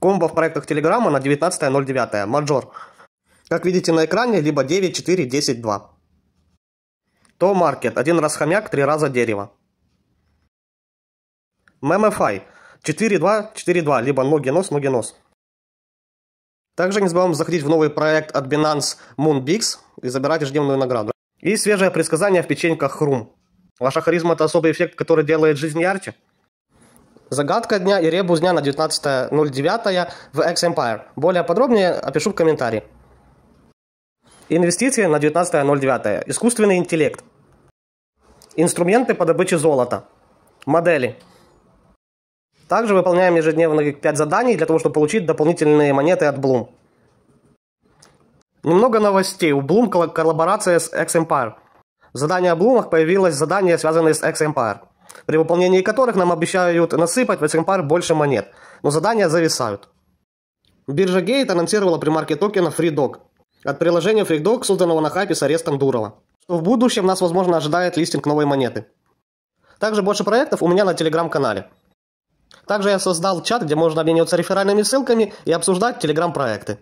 Комбо в проектах Телеграма на 19.09. Мажор. Как видите на экране, либо 9, 4, 10, 2. То маркет. Один раз хомяк, три раза дерево. Мемефай. 4, 2, 4, 2. Либо ноги, нос, ноги, нос. Также не забываем заходить в новый проект от Binance Moonbix и забирать ежедневную награду. И свежее предсказание в печеньках Хрум. Ваша харизма – это особый эффект, который делает жизнь ярче. Загадка дня и ребус дня на 19.09 в X-Empire. Более подробнее опишу в комментарии. Инвестиции на 19.09. Искусственный интеллект. Инструменты по добыче золота. Модели. Также выполняем ежедневно 5 заданий для того, чтобы получить дополнительные монеты от Bloom. Немного новостей. У Bloom коллаборация с X-Empire. задание о Блумах появилось задание, связанное с X-Empire при выполнении которых нам обещают насыпать в Этсенпар больше монет, но задания зависают. Биржа Gate анонсировала при примарки токена FreeDog от приложения FreeDog, созданного на хайпе с арестом Дурова, что в будущем нас, возможно, ожидает листинг новой монеты. Также больше проектов у меня на телеграм-канале. Также я создал чат, где можно обмениваться реферальными ссылками и обсуждать телеграм-проекты.